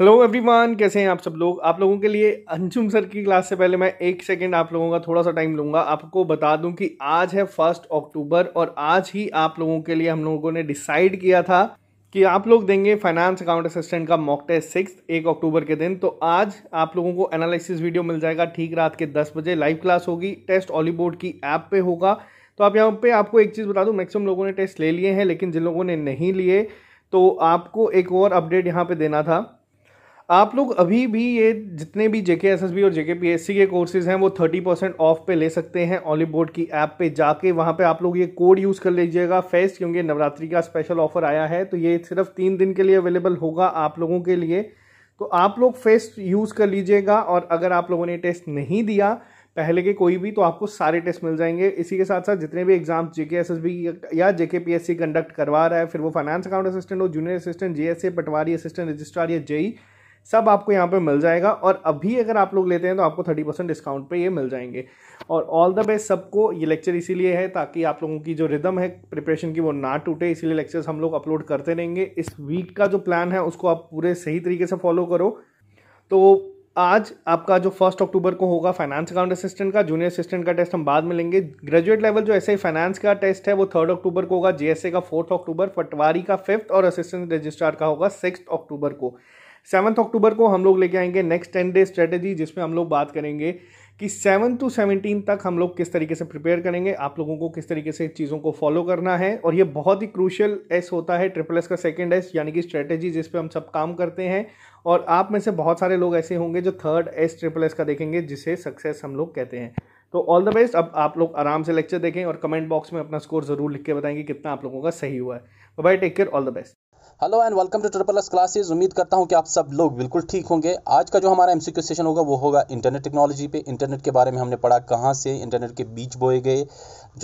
hello everyone कैसे हैं आप सब लोग आप लोगों के लिए अंजुम सर की क्लास से पहले मैं एक सेकंड आप लोगों का थोड़ा सा टाइम लूँगा आपको बता दूं कि आज है फर्स्ट अक्टूबर और आज ही आप लोगों के लिए हम लोगों ने डिसाइड किया था कि आप लोग देंगे फाइनेंस अकाउंट असिस्टेंट का मॉक टेस्ट सिक्स एक अक्टूबर के दिन तो आज आप लोगों को एनालिसिस वीडियो मिल जाएगा ठीक रात के दस बजे लाइव क्लास होगी टेस्ट ऑलीबोर्ड की ऐप पे होगा तो आप यहाँ पे आपको एक चीज़ बता दूँ मैक्सिमम लोगों ने टेस्ट ले लिए हैं लेकिन जिन लोगों ने नहीं लिए तो आपको एक और अपडेट यहाँ पे देना था आप लोग अभी भी ये जितने भी जेके एस एस बी और जेके पी एस सी के कोर्सेज हैं वो थर्टी परसेंट ऑफ पे ले सकते हैं ऑलिव बोर्ड की ऐप पे जाके वहाँ पे आप लोग ये कोड यूज़ कर लीजिएगा फेस्ट क्योंकि नवरात्रि का स्पेशल ऑफर आया है तो ये सिर्फ तीन दिन के लिए अवेलेबल होगा आप लोगों के लिए तो आप लोग फेस्ट यूज़ कर लीजिएगा और अगर आप लोगों ने टेस्ट नहीं दिया पहले के कोई भी तो आपको सारे टेस्ट मिल जाएंगे इसी के साथ साथ जितने भी एग्जाम जेके एसएसबी या जेके पीएससी कंडक्ट करवा रहा है फिर वो फाइनेंस अकाउंट असिस्टेंट हो junior assistant GSA patwari assistant registrar या जेई सब आपको यहाँ पे मिल जाएगा और अभी अगर आप लोग लेते हैं तो आपको थर्टी परसेंट डिस्काउंट पे ये मिल जाएंगे और ऑल द बेस्ट सबको ये लेक्चर इसीलिए है ताकि आप लोगों की जो रिदम है प्रिपरेशन की वो ना टूटे इसीलिए लेक्चर्स हम लोग अपलोड करते रहेंगे इस वीक का जो प्लान है उसको आप पूरे सही तरीके से फॉलो करो तो आज आपका जो फर्स्ट अक्टूबर को होगा फाइनेंस अकाउंट असिस्टेंट का जूनियर असिस्टेंट का टेस्ट हम बाद में लेंगे ग्रेजुएट लेवल जो ऐसे ही फाइनेंस का टेस्ट है वो थर्ड अक्टूबर को होगा जीएसए का फोर्थ अक्टूबर पटवारी का फिफ्थ और असिस्टेंट रजिस्ट्रार का होगा सिक्स अक्टूबर को सेवन्थ अक्टूबर को हम लोग लेके आएंगे नेक्स्ट टेन डे स्ट्रेटेजी जिसमें हम लोग बात करेंगे कि सेवन टू सेवनटीन तक हम लोग किस तरीके से प्रिपेयर करेंगे आप लोगों को किस तरीके से चीज़ों को फॉलो करना है और ये बहुत ही क्रूशियल एस होता है ट्रिपल एस का सेकेंड एस यानी कि स्ट्रेटेजी जिस पे हम सब काम करते हैं और आप में से बहुत सारे लोग ऐसे होंगे जो थर्ड एस ट्रिपल एस का देखेंगे जिसे सक्सेस हम लोग कहते हैं तो ऑल द बेस्ट अब आप लोग आराम से लेक्चर देखें और कमेंट बॉक्स में अपना स्कोर ज़रूर लिख के बताएंगे कितना आप लोगों का सही हुआ है bye take care all the best hello and welcome to triple S classes उम्मीद करता हूं कि आप सब लोग बिल्कुल ठीक होंगे आज का जो हमारा एमसीक्यू सेशन होगा वो होगा इंटरनेट टेक्नोलॉजी पे इंटरनेट के बारे में हमने पढ़ा कहां से इंटरनेट के बीच बोए गए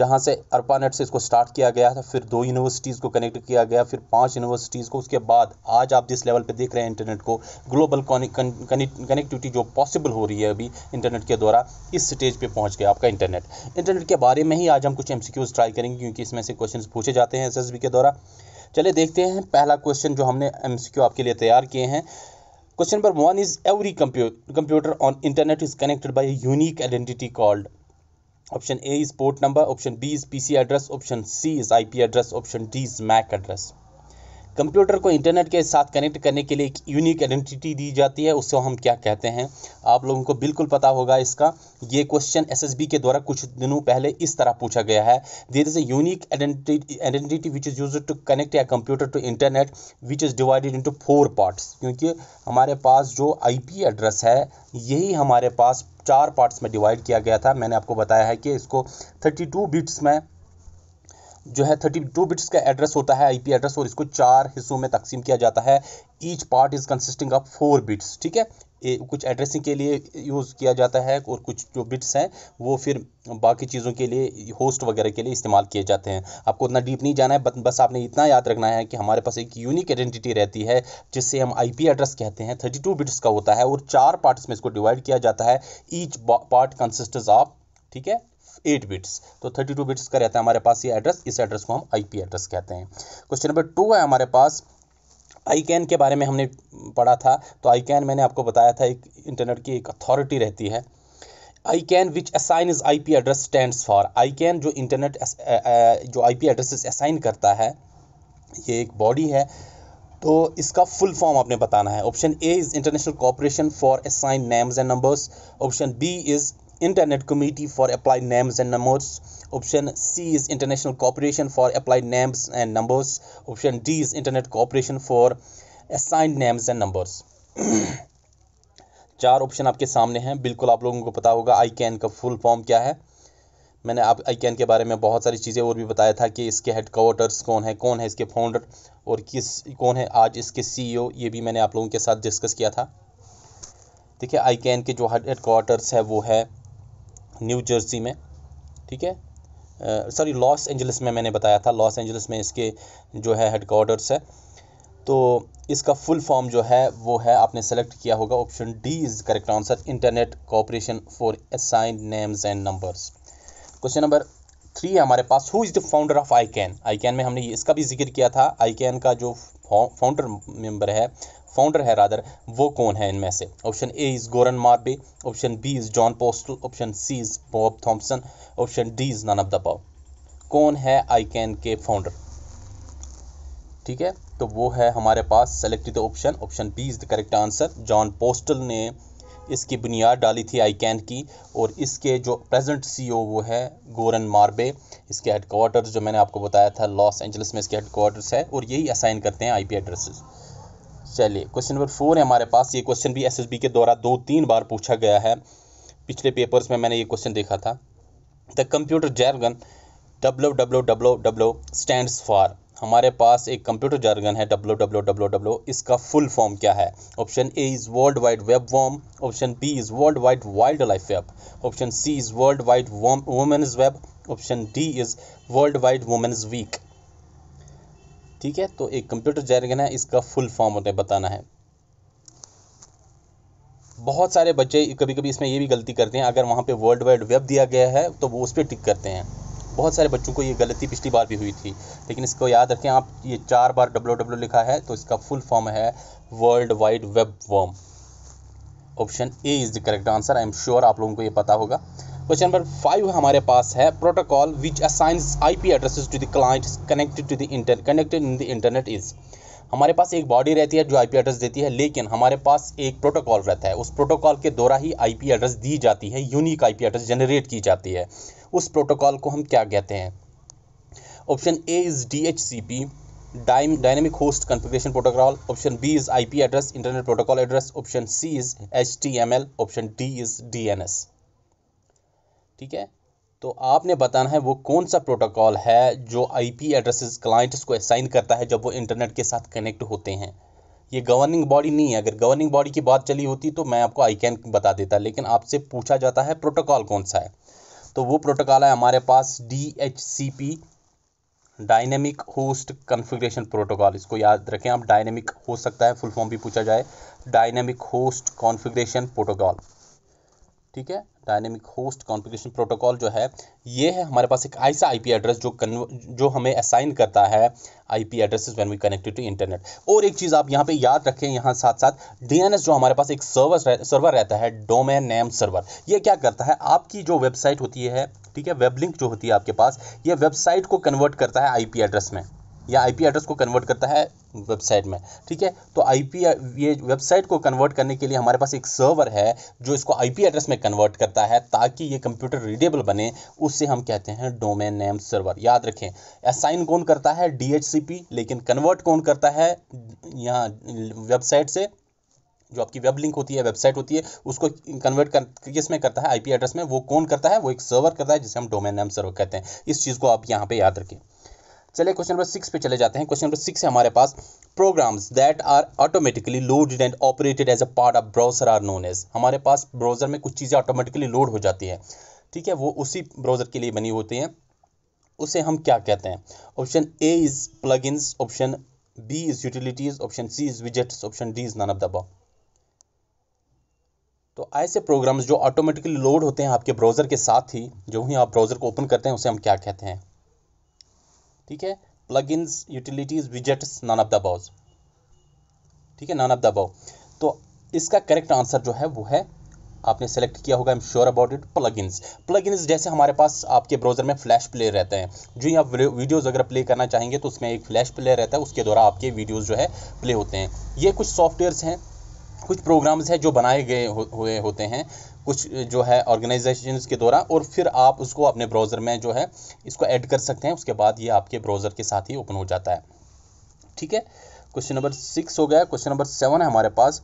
जहां से अर्पानेट से इसको स्टार्ट किया गया था फिर दो यूनिवर्सिटीज़ को कनेक्ट किया गया फिर पाँच यूनिवर्सिटीज़ को उसके बाद आज आप जिस लेवल पर देख रहे हैं इंटरनेट को ग्लोबल कनेक्टिविटी जो पॉसिबल हो रही है अभी इंटरनेट के द्वारा इस स्टेज पर पहुँच गया आपका इंटरनेट इंटरनेट के बारे में ही आज हम कुछ एम ट्राई करेंगे क्योंकि इसमें से क्वेश्चन पूछे जाते हैं एस के द्वारा चलिए देखते हैं पहला क्वेश्चन जो हमने एम आपके लिए तैयार किए हैं question number one is every computer on internet is connected by unique identity called option A is port number option B is PC address option C is IP address option D is MAC address computer को internet के साथ connect करने के लिए एक unique identity दी जाती है उसको हम क्या कहते हैं आप लोगों को बिल्कुल पता होगा इसका ये क्वेश्चन एसएसबी के द्वारा कुछ दिनों पहले इस तरह पूछा गया है there is a unique identity which is use to connect your computer to internet which is divided into four parts क्योंकि हमारे पास जो आई एड्रेस है यही हमारे पास चार पार्ट्स में डिवाइड किया गया था मैंने आपको बताया है कि इसको थर्टी बिट्स में जो है थर्टी टू बिट्स का एड्रेस होता है आईपी एड्रेस और इसको चार हिस्सों में तकसीम किया जाता है each part is consisting of four bits ठीक है ए, कुछ एड्रेसिंग के लिए यूज़ किया जाता है और कुछ जो बिट्स हैं वो फिर बाकी चीज़ों के लिए होस्ट वगैरह के लिए इस्तेमाल किए जाते हैं आपको उतना डीप नहीं जाना है बस आपने इतना याद रखना है कि हमारे पास एक यूनिक आइडेंटिटी रहती है जिससे हम आईपी एड्रेस कहते हैं थर्टी टू बिट्स का होता है और चार पार्ट्स में इसको डिवाइड किया जाता है ईच पार्ट कंसिस्ट ऑफ ठीक है एट बिट्स तो थर्टी टू बिट्स का रहता है हमारे पास ये एड्रेस इस एड्रेस को हम आईपी एड्रेस कहते हैं क्वेश्चन नंबर टू है हमारे पास आई कैन के बारे में हमने पढ़ा था तो आई कैन मैंने आपको बताया था एक इंटरनेट की एक अथॉरिटी रहती है ICANN which assign is I P address stand for ICANN जो इंटरनेट जो आई पी एड्रेस असाइन करता है ये एक बॉडी है तो इसका फुल फॉर्म आपने बताना है option A is international corporation for assign names and numbers option B is internet committee for applied names and numbers option c is international cooperation for applied names and numbers option d is internet cooperation for assigned names and numbers चार option आपके सामने हैं बिल्कुल आप लोगों को पता होगा आई कैन का फुल फॉर्म क्या है मैंने आप आई कैन के बारे में बहुत सारी चीज़ें और भी बताया था कि इसके हेड क्वार्टर्स कौन है कौन है इसके फाउंडर और किस कौन है आज इसके सीईओ ये भी मैंने आप लोगों के साथ डिस्कस किया था देखिए आई कैन के जो हेड क्वार्टर्स है वो है न्यू जर्सी में ठीक है सॉरी लॉस एंजलिस में मैंने बताया था लॉस एंजलिस में इसके जो है हेडकोर्टर्स है तो इसका फुल फॉर्म जो है वो है आपने सेलेक्ट किया होगा option D is correct answer internet corporation for assigned names and numbers question number three है हमारे पास who is the founder of ICANN ICANN में हमने इसका भी जिक्र किया था आई कैन का जो फाउंडर मेंबर है फाउंडर है रादर वो कौन है इनमें से option A is Goran Marby option B is John Postel option C is Bob Thompson option D is none of the above कौन है आई कैन के फाउंडर ठीक है तो वो है हमारे पास selected option option B is the correct answer John Postel ने इसकी बुनियाद डाली थी आई कैन की और इसके जो प्रेजेंट सीईओ e वो है गोरन मार्बे इसके हेडकोार्टर्स जो मैंने आपको बताया था लॉस एंजल्स में इसके हेडकोार्टर्स है और यही असाइन करते हैं आईपी एड्रेसेस चलिए क्वेश्चन नंबर फोर है हमारे पास ये क्वेश्चन भी एसएसबी के द्वारा दो तीन बार पूछा गया है पिछले पेपर्स में मैंने ये क्वेश्चन देखा था the computer jargon W W W W stand for हमारे पास एक कंप्यूटर जैरगन है डब्लू डब्लो डब्लू डब्लू इसका फुल फॉर्म क्या है option A is world Wide Web worm option B is world wide wild life web option C is world wide women's web option D is world wide women's week ठीक है तो एक computer jargon है इसका full form उन्हें बताना है बहुत सारे बच्चे कभी कभी इसमें ये भी गलती करते हैं अगर वहाँ पे वर्ल्ड वाइड वेब दिया गया है तो वो उस पर टिक करते हैं बहुत सारे बच्चों को ये गलती पिछली बार भी हुई थी लेकिन इसको याद रखें आप ये चार बार डब्ल्यू डब्ल्यू लिखा है तो इसका फुल फॉर्म है World Wide Web worm option A is the correct answer I am sure आप लोगों को ये पता होगा क्वेश्चन नंबर फाइव हमारे पास है protocol which assigns IP addresses to the client connected to the connected in the internet is हमारे पास एक बॉडी रहती है जो आईपी एड्रेस देती है लेकिन हमारे पास एक प्रोटोकॉल रहता है उस प्रोटोकॉल के द्वारा ही आईपी एड्रेस दी जाती है यूनिक आईपी एड्रेस जनरेट की जाती है उस प्रोटोकॉल को हम क्या कहते हैं option A is D H C P dynamic host configuration protocol option B is IP address internet protocol address option C is H T M L option D is D N S ठीक है तो आपने बताना है वो कौन सा protocol है जो आईपी एड्रेसेस क्लाइंट्स को असाइन करता है जब वो इंटरनेट के साथ कनेक्ट होते हैं ये गवर्निंग बॉडी नहीं है अगर गवर्निंग बॉडी की बात चली होती तो मैं आपको आई कैन बता देता लेकिन आपसे पूछा जाता है प्रोटोकॉल कौन सा है तो वो प्रोटोकॉल है हमारे पास D H C P dynamic host configuration protocol इसको याद रखें आप डायनेमिक हो सकता है फुल फॉर्म भी पूछा जाए डायनेमिक होस्ट कॉन्फिग्रेशन प्रोटोकॉल ठीक है डायनेमिक होस्ट कॉन्फ़िगरेशन प्रोटोकॉल जो है ये है हमारे पास एक ऐसा आईपी एड्रेस जो कन्व जो हमें असाइन करता है IP addresses when we connected to internet और एक चीज़ आप यहाँ पे याद रखें यहाँ साथ साथ डीएनएस जो हमारे पास एक सर्वर रह, सर्वर रहता है डोमेन नेम सर्वर ये क्या करता है आपकी जो वेबसाइट होती है ठीक है वेब लिंक जो होती है आपके पास ये वेबसाइट को कन्वर्ट करता है आई एड्रेस में या आईपी एड्रेस को कन्वर्ट करता है वेबसाइट में ठीक है तो आईपी ये वेबसाइट को कन्वर्ट करने के लिए हमारे पास एक सर्वर है जो इसको आईपी एड्रेस में कन्वर्ट करता है ताकि ये कंप्यूटर रीडेबल बने उससे हम कहते हैं डोमेन नेम सर्वर याद रखें असाइन कौन करता है डी लेकिन कन्वर्ट कौन करता है यहाँ वेबसाइट से जो आपकी वेब लिंक होती है वेबसाइट होती है उसको कन्वर्ट कर किस में करता है आईपी एड्रेस में वो कौन करता है वो एक सर्वर करता है जिसे हम डोमेन नेम सर्वर कहते हैं इस चीज़ को आप यहाँ पे याद रखें चलिए क्वेश्चन नंबर सिक्स पे चले जाते हैं क्वेश्चन नंबर सिक्स है हमारे पास programs that are automatically loaded and operated as a part of browser are known as हमारे पास ब्राउजर में कुछ चीज़ें ऑटोमेटिकली लोड हो जाती हैं ठीक है वो उसी ब्राउजर के लिए बनी होती हैं उसे हम क्या कहते हैं option A is plug option B is utilities option C is widgets option D is none of the above तो ऐसे प्रोग्राम्स जो ऑटोमेटिकली लोड होते हैं आपके ब्राउज़र के साथ ही जो ही आप ब्राउज़र को ओपन करते हैं उसे हम क्या कहते हैं ठीक है plug ins utilities widgets none of the above ठीक है नन ऑफ द अबाउ तो इसका करेक्ट आंसर जो है वो है आपने सेलेक्ट किया होगा I am sure about it plugins plugins जैसे हमारे पास आपके ब्राउज़र में फ्लैश प्लेयर रहते हैं जो ही आप वीडियोज़ अगर प्ले करना चाहेंगे तो उसमें एक फ्लैश प्लेयर रहता है उसके द्वारा आपके वीडियोज़ जो है प्ले होते हैं ये कुछ सॉफ्टवेयर्स हैं कुछ प्रोग्राम्स हैं जो बनाए गए हुए होते हैं कुछ जो है ऑर्गेनाइजेशन के दौरान और फिर आप उसको अपने ब्राउज़र में जो है इसको ऐड कर सकते हैं उसके बाद ये आपके ब्राउज़र के साथ ही ओपन हो जाता है ठीक है क्वेश्चन नंबर सिक्स हो गया क्वेश्चन नंबर सेवन है हमारे पास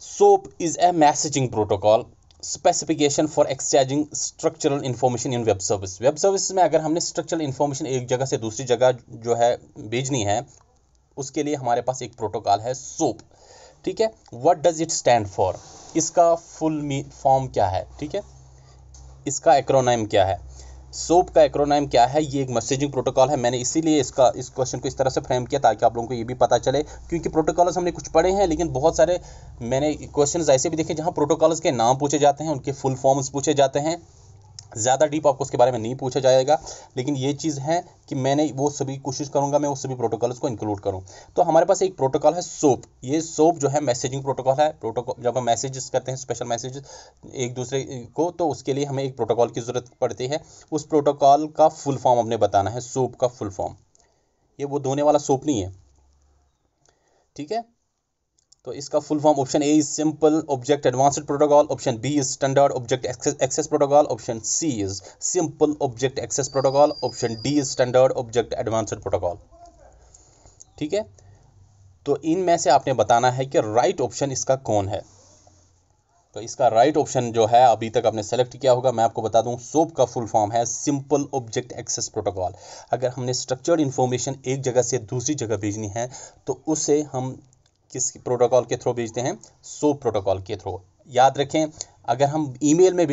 SOAP is a messaging protocol specification for exchanging structural information in web service web service में अगर हमने स्ट्रक्चरल इन्फॉर्मेशन एक जगह से दूसरी जगह जो है भेजनी है उसके लिए हमारे पास एक प्रोटोकॉल है सोप ठीक है what does it stand for इसका फुल फॉर्म क्या है ठीक है इसका एक्रोनाइम क्या है सोप का एक्रोनाइम क्या है ये एक मैसेजिंग प्रोटोकॉल है मैंने इसीलिए इसका इस क्वेश्चन को इस तरह से फ्रेम किया ताकि आप लोगों को ये भी पता चले क्योंकि प्रोटोकॉल्स हमने कुछ पढ़े हैं लेकिन बहुत सारे मैंने क्वेश्चंस ऐसे भी देखे जहाँ प्रोटोकॉल्स के नाम पूछे जाते हैं उनके फुल फॉर्म्स पूछे जाते हैं ज़्यादा डीप आपको उसके बारे में नहीं पूछा जाएगा लेकिन ये चीज़ है कि मैंने वो सभी कोशिश करूँगा मैं वो सभी प्रोटोकॉल्स को इंक्लूड करूँ तो हमारे पास एक प्रोटोकॉल है सोप ये सोप जो है मैसेजिंग प्रोटोकॉल है प्रोटोकॉल जब हम मैसेजेस करते हैं स्पेशल मैसेज एक दूसरे को तो उसके लिए हमें एक प्रोटोकॉल की ज़रूरत पड़ती है उस प्रोटोकॉल का फुल फॉर्म हमने बताना है सोप का फुल फॉर्म ये वो धोने वाला सोप नहीं है ठीक है तो इसका full form option A is simple object advanced protocol option B is standard object access protocol option C is simple object access protocol option D is standard object advanced protocol ठीक है तो इनमें से आपने बताना है कि राइट ऑप्शन इसका कौन है तो इसका राइट ऑप्शन जो है अभी तक आपने सेलेक्ट किया होगा मैं आपको बता दूं सोप का फुल फॉर्म है सिंपल ऑब्जेक्ट एक्सेस प्रोटोकॉल अगर हमने स्ट्रक्चर्ड इन्फॉर्मेशन एक जगह से दूसरी जगह भेजनी है तो उसे हम किस प्रोटोकॉल के थ्रू भेजते हैं सोप प्रोटोकॉल के थ्रू याद रखें अगर हम ईमेल में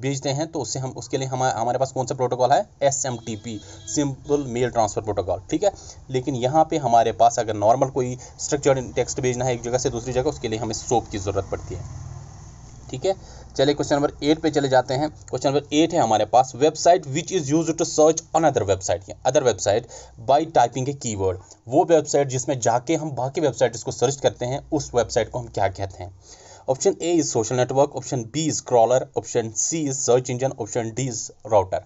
भेजते हैं तो उससे हम उसके लिए हमारे हमारे पास कौन सा प्रोटोकॉल है S M T P simple mail transfer protocol ठीक है लेकिन यहाँ पे हमारे पास अगर नॉर्मल कोई स्ट्रक्चर्ड टेक्स्ट भेजना है एक जगह से दूसरी जगह उसके लिए हमें सोप की ज़रूरत पड़ती है ठीक है चले क्वेश्चन नंबर एट पे चले जाते हैं क्वेश्चन नंबर एट है हमारे पास website which is use to search on other website other website by typing a keyword वो वेबसाइट जिसमें जाके हम बाकी वेबसाइट को सर्च करते हैं उस वेबसाइट को हम क्या कहते हैं option A is social network option B is crawler option C is search engine option D is router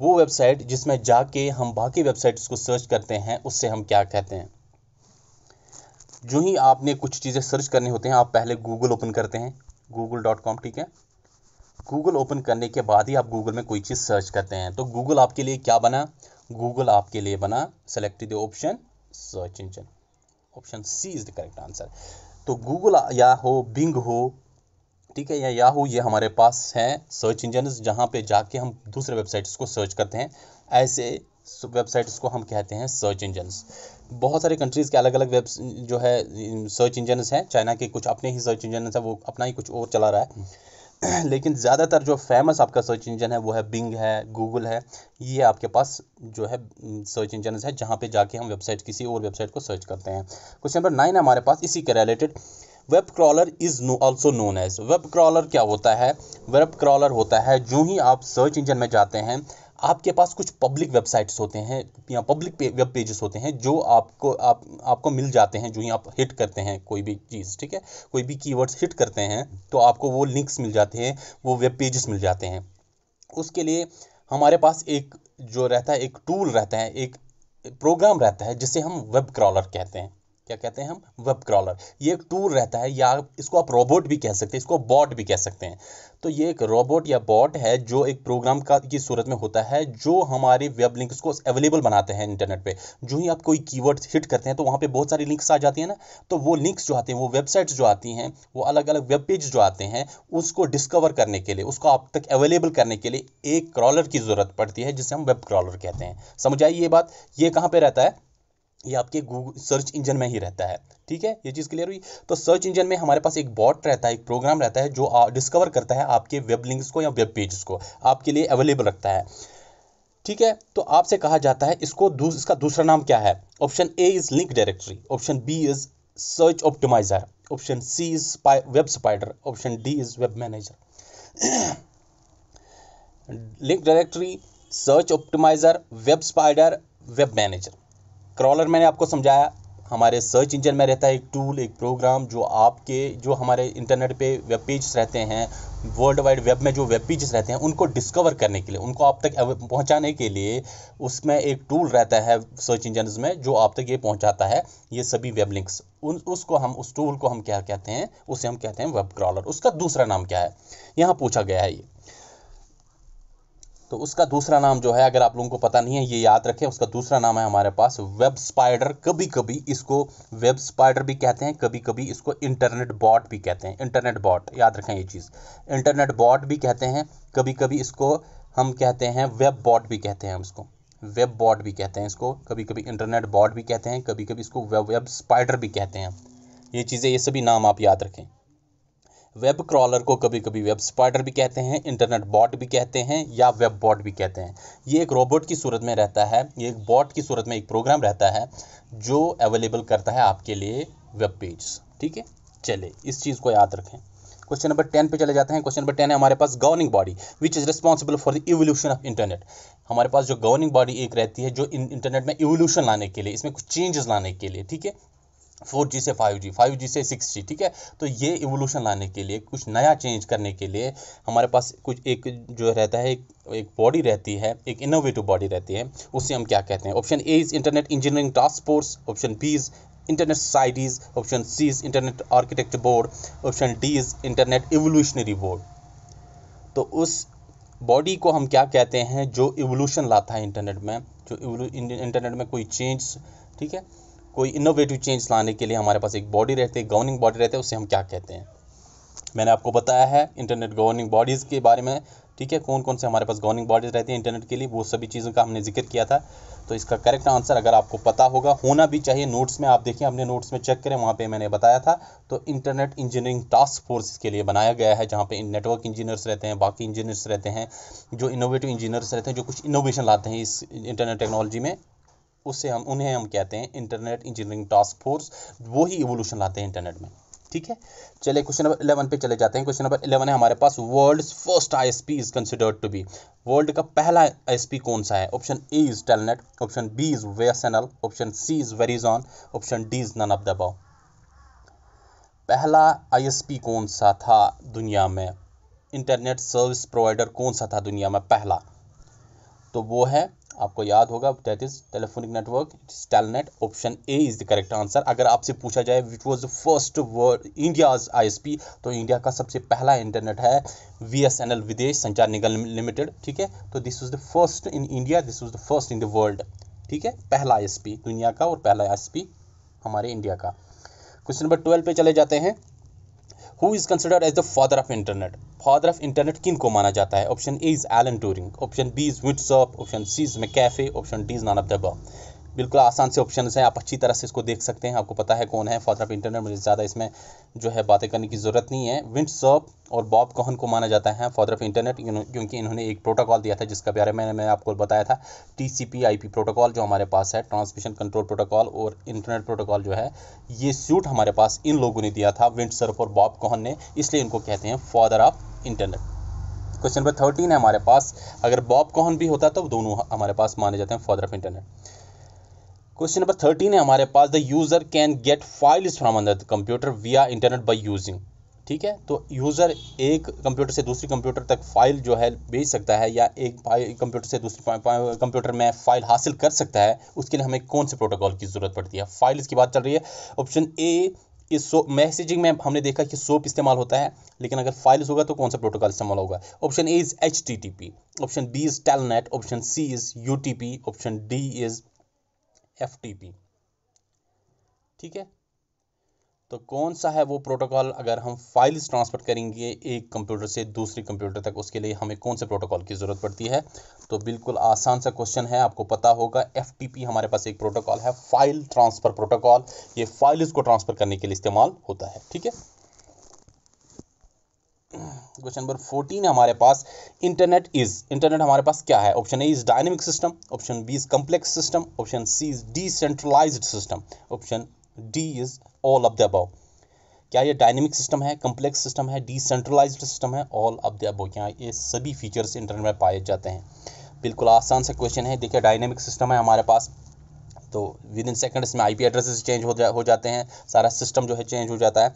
वो वेबसाइट जिसमें जाके हम बाकी वेबसाइट्स को सर्च करते हैं उससे हम क्या कहते हैं जो ही आपने कुछ चीज़ें सर्च करनी होते हैं आप पहले गूगल ओपन करते हैं गूगल डॉट कॉम ठीक है गूगल ओपन करने के बाद ही आप गूगल में कोई चीज़ सर्च करते हैं तो गूगल आपके लिए क्या बना गूगल आपके लिए बना select the option search engine option C is the correct answer तो गूगल या हो बिंग हो ठीक है या याहू ये हमारे पास हैं सर्च इंजन जहाँ पे जाके हम दूसरे वेबसाइट्स को सर्च करते हैं ऐसे वेबसाइट्स को हम कहते हैं सर्च इंजन्स बहुत सारे कंट्रीज़ के अलग अलग वेब जो है सर्च इंजन्स हैं चाइना के कुछ अपने ही सर्च इंजन है वो अपना ही कुछ और चला रहा है लेकिन ज़्यादातर जो फेमस आपका सर्च इंजन है वो है बिंग है गूगल है ये आपके पास जो है सर्च इंजन है जहाँ पे जाके हम वेबसाइट किसी और वेबसाइट को सर्च करते हैं क्वेश्चन नंबर नाइन हमारे पास इसी के related web crawler is no also known as web crawler क्या होता है वेब क्रॉलर होता है जो ही आप सर्च इंजन में जाते हैं आपके पास कुछ पब्लिक वेबसाइट्स होते हैं या पब्लिक वेब पेजेस होते हैं जो आपको आप आपको मिल जाते हैं जो ही आप हिट करते हैं कोई भी चीज़ ठीक है कोई भी कीवर्ड्स हिट करते हैं तो आपको वो लिंक्स मिल जाते हैं वो वेब पेजेस मिल जाते हैं उसके लिए हमारे पास एक जो रहता है एक टूल रहता है एक प्रोग्राम रहता है जिसे हम वेब क्रॉलर कहते हैं क्या कहते हैं हम वेब क्रॉलर ये एक टूल रहता है या इसको आप रोबोट भी कह सकते हैं इसको बॉट भी कह सकते हैं तो ये एक रोबोट या बॉट है जो एक प्रोग्राम का की सूरत में होता है जो हमारे वेब लिंक्स को अवेलेबल बनाते हैं इंटरनेट पे जो ही आप कोई कीवर्ड हिट करते हैं तो वहाँ पे बहुत सारी लिंक्स आ जाती हैं ना तो वो लिंक्स जो आते हैं वो वेबसाइट्स जो आती हैं वो अलग अलग वेब पेज जो आते हैं उसको डिस्कवर करने के लिए उसको आप तक अवेलेबल करने के लिए एक क्रॉलर की ज़रूरत पड़ती है जिसे हम वेब क्रॉलर कहते हैं समझ आई ये बात ये कहाँ पर रहता है ये आपके गूगल सर्च इंजन में ही रहता है ठीक है ये चीज़ क्लियर हुई तो सर्च इंजन में हमारे पास एक बॉट रहता है एक प्रोग्राम रहता है जो डिस्कवर करता है आपके वेब लिंक्स को या वेब पेज को आपके लिए अवेलेबल रखता है ठीक है तो आपसे कहा जाता है इसको दूस, इसका दूसरा नाम क्या है option A is link directory option B is search optimizer option C is web spider option D is web manager link directory search optimizer web spider web manager crawler मैंने आपको समझाया हमारे सर्च इंजन में रहता है एक tool एक programme जो आपके जो हमारे इंटरनेट पे वेब पेजेस रहते हैं वर्ल्ड वाइड वेब में जो वेब पेजेस रहते हैं उनको डिस्कवर करने के लिए उनको आप तक पहुंचाने के लिए उसमें एक टूल रहता है सर्च इंजन में जो आप तक ये पहुंचाता है ये सभी वेब लिंक्स उन उसको हम उस टूल को हम क्या कहते हैं उसे हम कहते हैं वेब क्रॉलर उसका दूसरा नाम क्या है यहाँ पूछा गया है ये तो उसका दूसरा नाम जो है अगर आप लोगों को पता नहीं है ये याद रखें उसका दूसरा नाम है हमारे पास वेब स्पाइडर कभी कभी इसको वेब स्पाइडर भी कहते हैं कभी कभी इसको इंटरनेट बॉट भी कहते हैं इंटरनेट बॉट याद रखें ये चीज़ इंटरनेट बॉट भी कहते हैं कभी कभी इसको हम कहते हैं वेब बॉट भी कहते हैं हम इसको वेब बॉट भी कहते हैं इसको कभी कभी इंटरनेट बॉट भी कहते हैं कभी कभी इसको वेब वेब स्पाइडर भी कहते हैं ये चीज़ें ये सभी नाम आप याद रखें वेब क्रॉलर को कभी कभी वेब स्पाइडर भी कहते हैं इंटरनेट बॉट भी कहते हैं या वेब बॉट भी कहते हैं ये एक रोबोट की सूरत में रहता है ये एक बॉट की सूरत में एक प्रोग्राम रहता है जो अवेलेबल करता है आपके लिए वेब पेज ठीक है चले इस चीज़ को याद रखें क्वेश्चन नंबर टेन पे चले जाते हैं क्वेश्चन नंबर टेन है हमारे पास governing body which is responsible for the evolution of internet हमारे पास जो गवर्निंग बॉडी एक रहती है जो इंटरनेट में इवोल्यूशन लाने के लिए इसमें कुछ चेंजेस लाने के लिए ठीक है फोर जी से फाइव जी फाइव जी से सिक्स जी ठीक है तो ये इवोल्यूशन लाने के लिए कुछ नया चेंज करने के लिए हमारे पास कुछ एक जो रहता है एक बॉडी रहती है एक इनोवेटिव बॉडी रहती है उससे हम क्या कहते हैं option A is internet engineering task force option B is internet societies option C is internet architecture board option D is internet evolutionary board तो उस बॉडी को हम क्या कहते हैं जो इवोल्यूशन लाता है इंटरनेट में जो इंटरनेट में कोई चेंज ठीक है कोई इनोवेटिव चेंज लाने के लिए हमारे पास एक बॉडी रहती है गवर्निंग बॉडी रहती है उसे हम क्या कहते हैं मैंने आपको बताया है इंटरनेट गवर्निंग बॉडीज़ के बारे में ठीक है कौन कौन से हमारे पास गवर्निंग बॉडीज़ रहती हैं इंटरनेट के लिए वो सभी चीज़ों का हमने जिक्र किया था तो इसका करेक्ट आंसर अगर आपको पता होगा होना भी चाहिए नोट्स में आप देखिए अपने नोट्स में चेक करें वहाँ पे मैंने बताया था तो इंटरनेट इंजीनियरिंग टास्क फोर्स के लिए बनाया गया है जहाँ पे नेटवर्क इंजीनियर्स रहते हैं बाकी इंजीनियर्स रहते हैं जो इनोवेटिव इंजीनियर्स रहते हैं जो कुछ इनोवेशन लाते हैं इस इंटरनेट टेक्नोलॉजी में उससे हम उन्हें हम कहते हैं इंटरनेट इंजीनियरिंग टास्क फोर्स वो ही इवोल्यूशन लाते हैं इंटरनेट में ठीक है चले क्वेश्चन नंबर इलेवन पे चले जाते हैं क्वेश्चन नंबर इलेवन है हमारे पास world first ISP is considered to be world का पहला आईएसपी कौन सा है option A is Telnet option B is VSNL option C is Verizon option D is none of the above पहला आईएसपी कौन सा था दुनिया में इंटरनेट सर्विस प्रोवाइडर कौन सा था दुनिया में पहला तो वो है आपको याद होगा that is telephonic network Telnet option A is the correct answer अगर आपसे पूछा जाए which was the first world S P तो इंडिया का सबसे पहला इंटरनेट है एल विदेश संचार निगम लिमिटेड ठीक है तो this was the first in India this was the first in the world ठीक है पहला पी दुनिया का और पहला पी हमारे इंडिया का क्वेश्चन नंबर ट्वेल्व पे चले जाते हैं who is considered as the father of internet father of internet किन को माना जाता है option A is Alan Turing option B is Vint Cerf option C is McAfee option D is none of the बिल्कुल आसान से ऑप्शन हैं आप अच्छी तरह से इसको देख सकते हैं आपको पता है कौन है फादर ऑफ इंटरनेट मुझे ज़्यादा इसमें जो है बातें करने की ज़रूरत नहीं है विंड सॉप और बॉब कोहन को माना जाता है फादर ऑफ इंटरनेट क्योंकि इन्होंने एक प्रोटोकॉल दिया था जिसका बारे में मैंने आपको बताया था T C P I P protocol जो हमारे पास है ट्रांसमिशन कंट्रोल प्रोटोकॉल और इंटरनेट प्रोटोकॉल जो है ये सूट हमारे पास इन लोगों ने दिया था विंट सर्फ और बॉब कोहन ने इसलिए इनको कहते हैं father of internet question number thirteen है हमारे पास अगर बॉब कोहन भी होता तो दोनों हमारे पास माने जाते हैं father of internet question number thirteen है हमारे पास the user can get files from another computer via internet by using ठीक है तो यूज़र एक कंप्यूटर से दूसरी कंप्यूटर तक फाइल जो है भेज सकता है या एक कंप्यूटर से दूसरी कंप्यूटर में फाइल हासिल कर सकता है उसके लिए हमें कौन से प्रोटोकॉल की ज़रूरत पड़ती है फाइल्स की बात चल रही है ऑप्शन ए इस सो मैसेजिंग में हमने देखा कि सोप इस्तेमाल होता है लेकिन अगर फाइल्स होगा तो कौन सा प्रोटोकॉल इस्तेमाल होगा option A is H T T P option B is Telnet option C is U T P option D is F ठीक है तो कौन सा है वो प्रोटोकॉल अगर हम फाइल्स ट्रांसफ़र करेंगे एक कंप्यूटर से दूसरे कंप्यूटर तक उसके लिए हमें कौन से प्रोटोकॉल की ज़रूरत पड़ती है तो बिल्कुल आसान सा क्वेश्चन है आपको पता होगा एफ हमारे पास एक प्रोटोकॉल है फाइल ट्रांसफ़र प्रोटोकॉल ये फाइल्स को ट्रांसफ़र करने के लिए इस्तेमाल होता है ठीक है क्वेश्चन नंबर फोर्टीन हमारे पास इंटरनेट इज इंटरनेट हमारे पास क्या है option A is dynamic system option B is complex system option C is decentralize system option D is all of the above क्या ये डायनेमिक सिस्टम है कम्प्लेक्स सिस्टम है decentralize system है all of the above क्या ये सभी features internet में पाए जाते हैं बिल्कुल आसान सा क्वेश्चन है देखिए डायनेमिक सिस्टम है हमारे पास तो with in second I P addresses change हो जा हो जाते हैं सारा सिस्टम जो है चेंज हो जाता है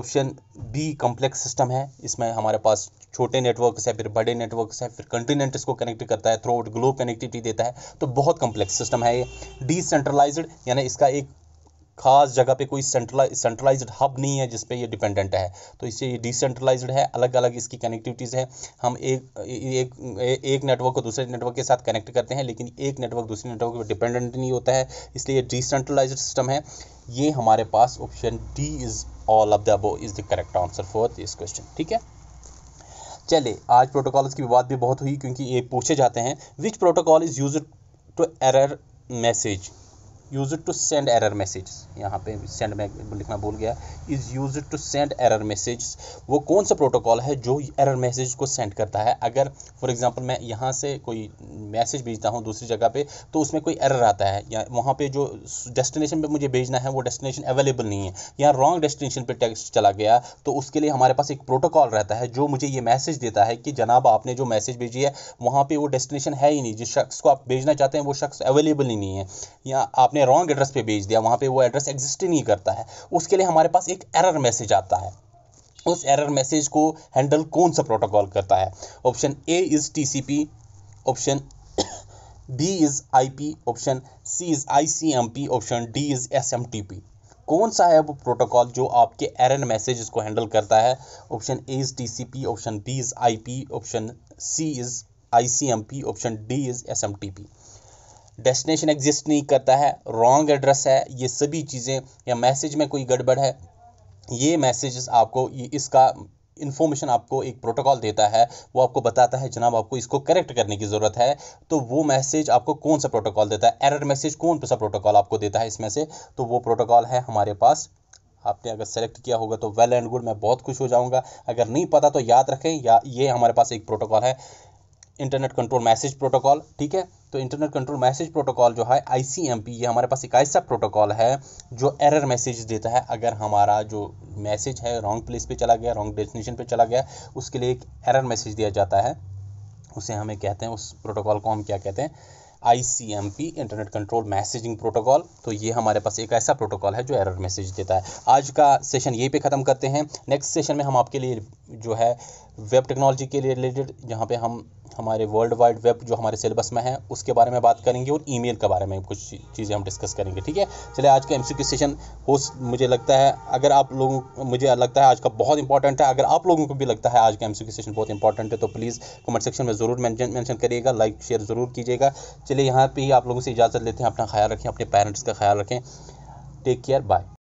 ऑप्शन बी कॉम्प्लेक्स सिस्टम है इसमें हमारे पास छोटे नेटवर्क्स है फिर बड़े नेटवर्क्स है फिर कंटिनेंट को कनेक्ट करता है थ्रू आउट ग्लोब कनेक्टिविटी देता है तो बहुत कॉम्प्लेक्स सिस्टम है ये डिसेंट्रलाइज्ड यानी इसका एक खास जगह पे कोई सेंट्रलाइज्ड हब नहीं है जिस पे ये डिपेंडेंट है तो इससे ये डिसेंट्रलाइज्ड है अलग अलग इसकी कनेक्टिविटीज़ है हम एक एक एक नेटवर्क को दूसरे नेटवर्क के साथ कनेक्ट करते हैं लेकिन एक नेटवर्क दूसरे नेटवर्क पर डिपेंडेंट नहीं होता है इसलिए ये डिसेंट्रलाइज्ड सिस्टम है ये हमारे पास option D is all of the above is the correct answer for this question ठीक है चले आज प्रोटोकॉल्स की विवाद भी बहुत हुई क्योंकि ये पूछे जाते हैं which protocol is use to error message use to send error message यहाँ पे सेंड मैं लिखना भूल गया is use to send error message वो कौन सा प्रोटोकॉल है जो एरर मैसेज को सेंड करता है अगर फॉर एग्जांपल मैं यहाँ से कोई मैसेज भेजता हूँ दूसरी जगह पे तो उसमें कोई एरर आता है या वहाँ पे जो डेस्टिनेशन पे मुझे भेजना है वो डेस्टिनेशन अवेलेबल नहीं है या रॉन्ग डेस्टिनेशन पे टेक्स्ट चला गया तो उसके लिए हमारे पास एक प्रोटोकॉल रहता है जो मुझे ये मैसेज देता है कि जनाब आपने जो मैसेज भेजी है वहाँ पर वो डेस्टिनेशन है ही नहीं जिस शख्स को आप भेजना चाहते हैं वो शख्स अवेलेबल ही नहीं है या आपने रॉन्ग एड्रेस पे भेज दिया वहाँ पे वो एड्रेस एग्जिस्ट ही नहीं करता है उसके लिए हमारे पास एक एरर मैसेज आता है उस एरर मैसेज को हैंडल कौन सा प्रोटोकॉल करता है option A is T option B is I option C is I option D is S कौन सा है वो प्रोटोकॉल जो आपके एरन मैसेज को हैंडल करता है option A is T option B is I option C is I option D is S destination exist नहीं करता है रॉन्ग एड्रेस है ये सभी चीज़ें या मैसेज में कोई गड़बड़ है ये मैसेज आपको इसका इन्फॉर्मेशन आपको एक प्रोटोकॉल देता है वो आपको बताता है जनाब आपको इसको करेक्ट करने की ज़रूरत है तो वो मैसेज आपको कौन सा प्रोटोकॉल देता है एरर मैसेज कौन सा प्रोटोकॉल आपको देता है इसमें से तो वो प्रोटोकॉल है हमारे पास आपने अगर सेलेक्ट किया होगा तो वेल एंड गुड मैं बहुत खुश हो जाऊंगा अगर नहीं पता तो याद रखें या ये हमारे पास एक प्रोटोकॉल है इंटरनेट कंट्रोल मैसेज प्रोटोकॉल ठीक है तो इंटरनेट कंट्रोल मैसेज प्रोटोकॉल जो है आई ये हमारे पास एक ऐसा प्रोटोकॉल है जो एरर मैसेज देता है अगर हमारा जो मैसेज है रॉन्ग प्लेस पे चला गया रॉन्ग डेस्टिनेशन पे चला गया उसके लिए एक एरर मैसेज दिया जाता है उसे हमें कहते हैं उस प्रोटोकॉल को हम क्या कहते हैं I C M P internet control messaging protocol तो ये हमारे पास एक ऐसा प्रोटोकॉल है जो एरर मैसेज देता है आज का सेशन यही पे ख़त्म करते हैं नेक्स्ट सेशन में हम आपके लिए जो है वेब टेक्नोलॉजी के रिलेटेड जहाँ पे हम हमारे वर्ल्ड वाइड वेब जो हमारे सिलेबस में है उसके बारे में बात करेंगे और ईमेल के बारे में कुछ चीज़ें हम डिस्कस करेंगे ठीक है चलिए आज का एम सेशन हो मुझे लगता है अगर आप लोगों मुझे लगता है आज का बहुत इंपॉर्टेंट है अगर आप लोगों को भी लगता है आज का एम सेशन बहुत इंपॉर्टेंट है तो प्लीज़ कमेंट सेक्शन में ज़रूर मैंशन करिएगा लाइक शेयर ज़रूर कीजिएगा चलिए यहाँ पर ही आप लोगों से इजाज़त लेते हैं अपना ख्याल रखें अपने पेरेंट्स का ख्याल रखें टेक केयर बाय